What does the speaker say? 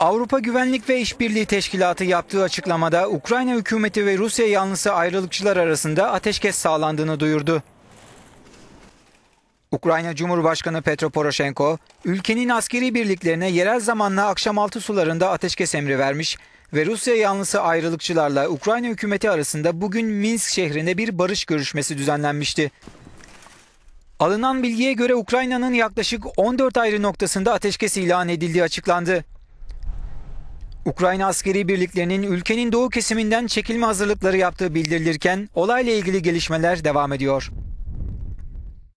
Avrupa Güvenlik ve İşbirliği Teşkilatı yaptığı açıklamada Ukrayna hükümeti ve Rusya yanlısı ayrılıkçılar arasında ateşkes sağlandığını duyurdu. Ukrayna Cumhurbaşkanı Petro Poroshenko, ülkenin askeri birliklerine yerel zamanla akşam altı sularında ateşkes emri vermiş ve Rusya yanlısı ayrılıkçılarla Ukrayna hükümeti arasında bugün Minsk şehrinde bir barış görüşmesi düzenlenmişti. Alınan bilgiye göre Ukrayna'nın yaklaşık 14 ayrı noktasında ateşkes ilan edildiği açıklandı. Ukrayna askeri birliklerinin ülkenin doğu kesiminden çekilme hazırlıkları yaptığı bildirilirken olayla ilgili gelişmeler devam ediyor.